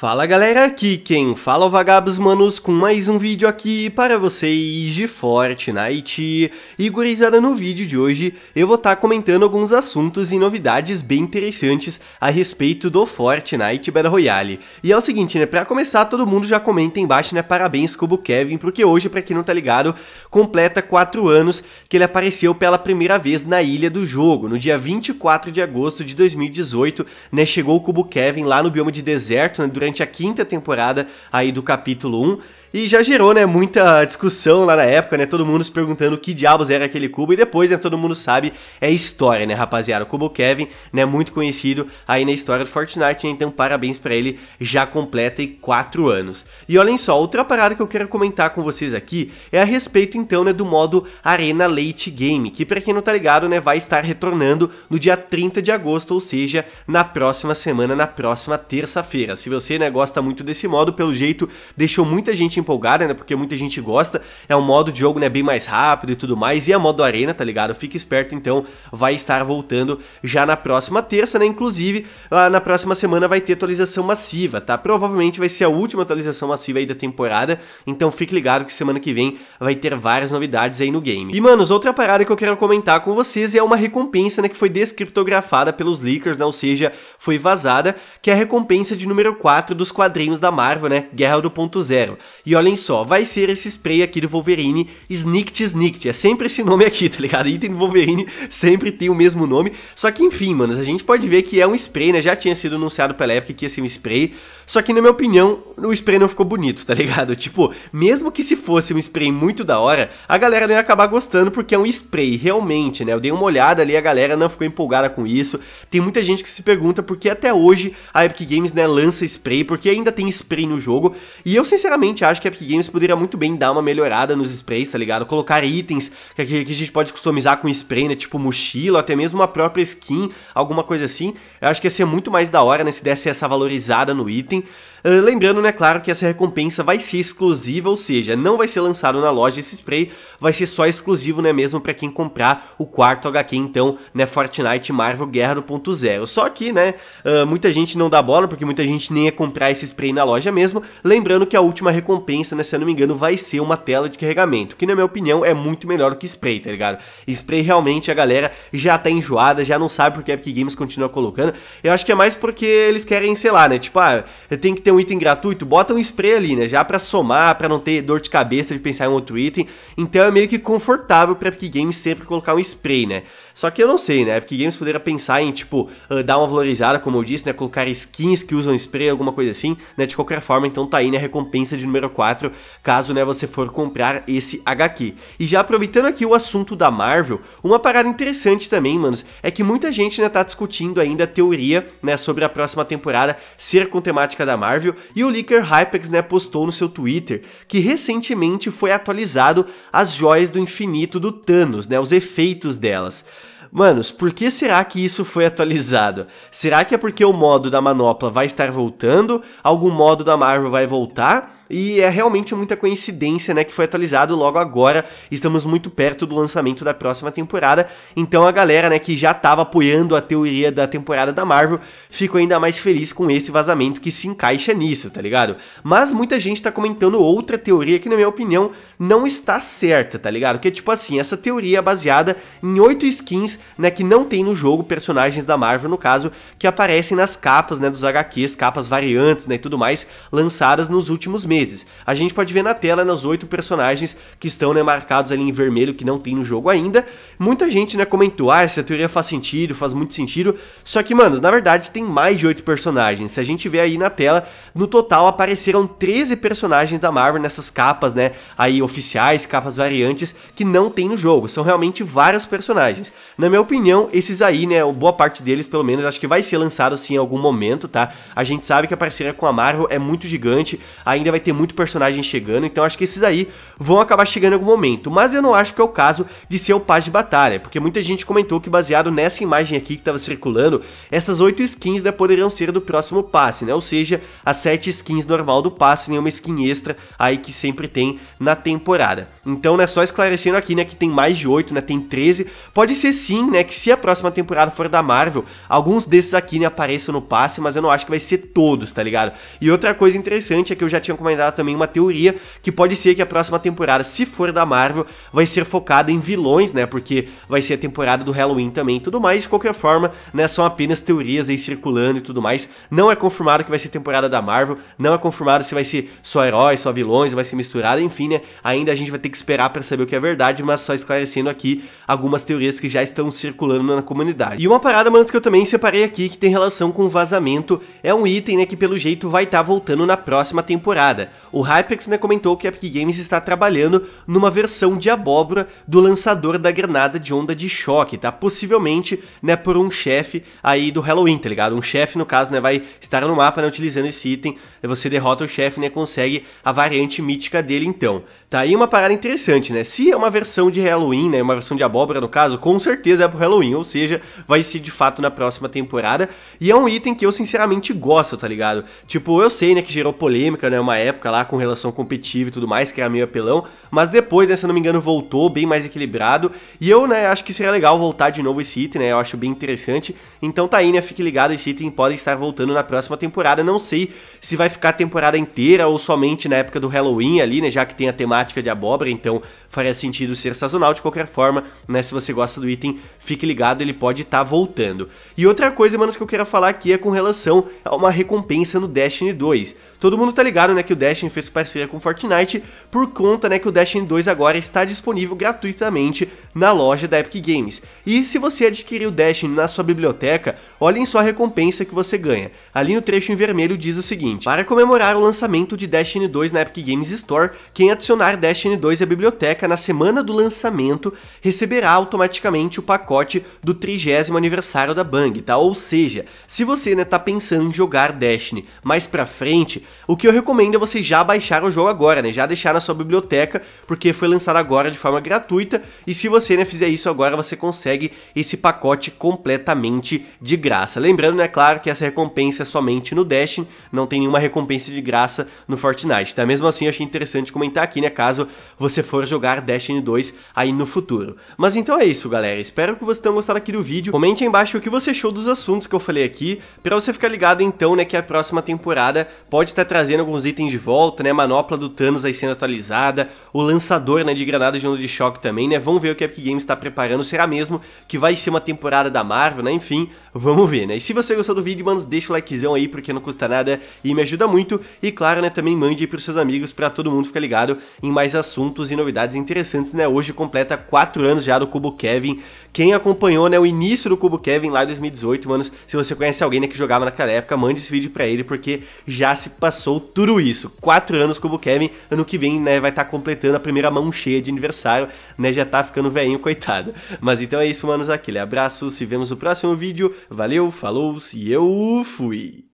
Fala galera, aqui quem fala é o Vagabos Manos com mais um vídeo aqui para vocês de Fortnite. E gurizada, no vídeo de hoje eu vou estar tá comentando alguns assuntos e novidades bem interessantes a respeito do Fortnite Battle Royale. E é o seguinte, né, para começar todo mundo já comenta embaixo, né, parabéns Cubo Kevin, porque hoje, para quem não tá ligado, completa 4 anos que ele apareceu pela primeira vez na ilha do jogo, no dia 24 de agosto de 2018, né, chegou o Cubo Kevin lá no bioma de deserto, né, durante durante a quinta temporada aí do capítulo 1. E já gerou, né, muita discussão lá na época, né, todo mundo se perguntando o que diabos era aquele cubo, e depois, né, todo mundo sabe, é história, né, rapaziada, o Cubo Kevin, né, muito conhecido aí na história do Fortnite, então parabéns para ele, já completa 4 anos. E olhem só, outra parada que eu quero comentar com vocês aqui é a respeito, então, né, do modo Arena Late Game, que para quem não tá ligado, né, vai estar retornando no dia 30 de agosto, ou seja, na próxima semana, na próxima terça-feira. Se você, né, gosta muito desse modo, pelo jeito, deixou muita gente empolgada, né? Porque muita gente gosta. É um modo de jogo, né? Bem mais rápido e tudo mais. E a modo arena, tá ligado? Fique esperto, então. Vai estar voltando já na próxima terça, né? Inclusive, ah, na próxima semana vai ter atualização massiva, tá? Provavelmente vai ser a última atualização massiva aí da temporada. Então fique ligado que semana que vem vai ter várias novidades aí no game. E, manos, outra parada que eu quero comentar com vocês é uma recompensa, né? Que foi descriptografada pelos leakers, né? Ou seja, foi vazada, que é a recompensa de número 4 dos quadrinhos da Marvel, né? Guerra do Ponto Zero. E e olhem só, vai ser esse spray aqui do Wolverine, Snicked Snicked. É sempre esse nome aqui, tá ligado? Item do Wolverine sempre tem o mesmo nome. Só que enfim, mano, a gente pode ver que é um spray, né? Já tinha sido anunciado pela época que ia ser um spray. Só que na minha opinião, o spray não ficou bonito, tá ligado? Tipo, mesmo que se fosse um spray muito da hora, a galera não ia acabar gostando porque é um spray, realmente, né? Eu dei uma olhada ali, a galera não ficou empolgada com isso. Tem muita gente que se pergunta por que até hoje a Epic Games, né, lança spray, porque ainda tem spray no jogo. E eu sinceramente acho acho que a Epic Games poderia muito bem dar uma melhorada nos sprays, tá ligado? Colocar itens que, que, que a gente pode customizar com spray, né? Tipo mochila, até mesmo uma própria skin, alguma coisa assim. Eu acho que ia ser muito mais da hora, né? Se desse essa valorizada no item. Uh, lembrando, né, claro, que essa recompensa vai ser exclusiva, ou seja, não vai ser lançado na loja esse spray, vai ser só exclusivo, né, mesmo para quem comprar o quarto HQ, então, né, Fortnite Marvel Guerra 1.0. Só que, né, uh, muita gente não dá bola, porque muita gente nem ia comprar esse spray na loja mesmo. Lembrando que a última recompensa pensa, né, se eu não me engano, vai ser uma tela de carregamento, que na minha opinião é muito melhor que spray, tá ligado? Spray realmente a galera já tá enjoada, já não sabe porque a Epic Games continua colocando. Eu acho que é mais porque eles querem, sei lá, né, tipo, ah, tem que ter um item gratuito, bota um spray ali, né, já para somar, para não ter dor de cabeça de pensar em outro item. Então é meio que confortável para Epic Games sempre colocar um spray, né? Só que eu não sei, né? A Epic Games poderia pensar em, tipo, uh, dar uma valorizada, como eu disse, né? Colocar skins que usam spray, alguma coisa assim, né? De qualquer forma, então tá aí, né? Recompensa de número 4 caso né, você for comprar esse HQ. E já aproveitando aqui o assunto da Marvel, uma parada interessante também, manos, é que muita gente né, tá discutindo ainda a teoria né, sobre a próxima temporada ser com temática da Marvel, e o Leaker Hypex né, postou no seu Twitter que recentemente foi atualizado as joias do infinito do Thanos, né, os efeitos delas. Manos, por que será que isso foi atualizado? Será que é porque o modo da manopla vai estar voltando? Algum modo da Marvel vai voltar? E é realmente muita coincidência, né, que foi atualizado logo agora. Estamos muito perto do lançamento da próxima temporada. Então a galera, né, que já estava apoiando a teoria da temporada da Marvel, ficou ainda mais feliz com esse vazamento que se encaixa nisso, tá ligado? Mas muita gente tá comentando outra teoria que, na minha opinião, não está certa, tá ligado? Que é tipo assim, essa teoria é baseada em oito skins, né, que não tem no jogo, personagens da Marvel, no caso, que aparecem nas capas, né, dos HQs, capas variantes, né, e tudo mais, lançadas nos últimos meses meses. A gente pode ver na tela nos oito personagens que estão né, marcados ali em vermelho, que não tem no jogo ainda. Muita gente né, comentou, ah, essa teoria faz sentido, faz muito sentido. Só que, mano, na verdade tem mais de oito personagens. Se a gente ver aí na tela, no total apareceram 13 personagens da Marvel nessas capas, né, aí oficiais, capas variantes, que não tem no jogo. São realmente vários personagens. Na minha opinião, esses aí, né, boa parte deles, pelo menos, acho que vai ser lançado sim em algum momento, tá? A gente sabe que a parceria com a Marvel é muito gigante, ainda vai ter ter muito personagem chegando, então acho que esses aí vão acabar chegando em algum momento. Mas eu não acho que é o caso de ser o Paz de Batalha, porque muita gente comentou que baseado nessa imagem aqui que estava circulando, essas 8 skins né, poderão ser do próximo passe, né? Ou seja, as 7 skins normal do passe, nenhuma né? skin extra aí que sempre tem na temporada. Então, né, só esclarecendo aqui, né, que tem mais de 8, né, tem 13. Pode ser sim, né, que se a próxima temporada for da Marvel, alguns desses aqui, né, apareçam no passe, mas eu não acho que vai ser todos, tá ligado? E outra coisa interessante é que eu já tinha comentado também uma teoria que pode ser que a próxima temporada, se for da Marvel, vai ser focada em vilões, né? Porque vai ser a temporada do Halloween também e tudo mais. De qualquer forma, né? São apenas teorias aí circulando e tudo mais. Não é confirmado que vai ser temporada da Marvel, não é confirmado se vai ser só heróis, só vilões, vai ser misturado, enfim, né? Ainda a gente vai ter que esperar para saber o que é verdade, mas só esclarecendo aqui algumas teorias que já estão circulando na comunidade. E uma parada, mano, que eu também separei aqui que tem relação com vazamento, é um item, né, que pelo jeito vai estar tá voltando na próxima temporada. O Hypex né, comentou que a Epic Games está trabalhando numa versão de abóbora do lançador da granada de onda de choque, tá? Possivelmente, né, por um chefe aí do Halloween, tá ligado? Um chefe, no caso, né, vai estar no mapa, né, utilizando esse item, você derrota o chefe, né, consegue a variante mítica dele, então. Tá aí uma parada interessante, né? Se é uma versão de Halloween, né? Uma versão de abóbora, no caso, com certeza é pro Halloween, ou seja, vai ser de fato na próxima temporada. E é um item que eu sinceramente gosto, tá ligado? Tipo, eu sei, né, que gerou polêmica, né? Uma época lá com relação competitiva e tudo mais, que era meio apelão. Mas depois, né, se eu não me engano, voltou bem mais equilibrado. E eu, né, acho que seria legal voltar de novo esse item, né? Eu acho bem interessante. Então tá aí, né? Fique ligado, esse item pode estar voltando na próxima temporada. Não sei se vai ficar a temporada inteira ou somente na época do Halloween ali, né? Já que tem a temática temática de abóbora, então faria sentido ser sazonal de qualquer forma, né? Se você gosta do item, fique ligado, ele pode estar tá voltando. E outra coisa, manos, que eu quero falar aqui é com relação a uma recompensa no Destiny 2. Todo mundo tá ligado, né, que o Destiny fez parceria com Fortnite por conta, né, que o Destiny 2 agora está disponível gratuitamente na loja da Epic Games. E se você adquirir o Destiny na sua biblioteca, olhem só a recompensa que você ganha. Ali no trecho em vermelho diz o seguinte: Para comemorar o lançamento de Destiny 2 na Epic Games Store, quem adicionar comprar Destiny 2 e a biblioteca na semana do lançamento, receberá automaticamente o pacote do 30 aniversário da Bang, tá? Ou seja, se você né, tá pensando em jogar Destiny mais pra frente, o que eu recomendo é você já baixar o jogo agora, né? Já deixar na sua biblioteca, porque foi lançado agora de forma gratuita, e se você né, fizer isso agora, você consegue esse pacote completamente de graça. Lembrando, né, claro, que essa recompensa é somente no Destiny, não tem nenhuma recompensa de graça no Fortnite, tá? Mesmo assim, eu achei interessante comentar aqui, né, caso você for jogar Destiny 2 aí no futuro. Mas então é isso, galera. Espero que vocês tenham gostado aqui do vídeo. Comente aí embaixo o que você achou dos assuntos que eu falei aqui, para você ficar ligado então, né, que a próxima temporada pode estar tá trazendo alguns itens de volta, né, manopla do Thanos aí sendo atualizada, o lançador, né, de granadas de onda de choque também, né, vamos ver o que a Epic Games está preparando, será mesmo que vai ser uma temporada da Marvel, né, enfim, vamos ver, né. E se você gostou do vídeo, mano, deixa o likezão aí, porque não custa nada e me ajuda muito, e claro, né, também mande aí pros seus amigos para todo mundo ficar ligado em em mais assuntos e novidades interessantes, né? Hoje completa 4 anos já do Cubo Kevin. Quem acompanhou, né, o início do Cubo Kevin lá em 2018, manos, se você conhece alguém né, que jogava naquela época, mande esse vídeo para ele porque já se passou tudo isso. 4 anos Cubo Kevin, ano que vem, né, vai estar tá completando a primeira mão cheia de aniversário, né, já tá ficando velhinho, coitado. Mas então é isso, manos, aquele abraço, se vemos no próximo vídeo. Valeu, falou, e eu fui.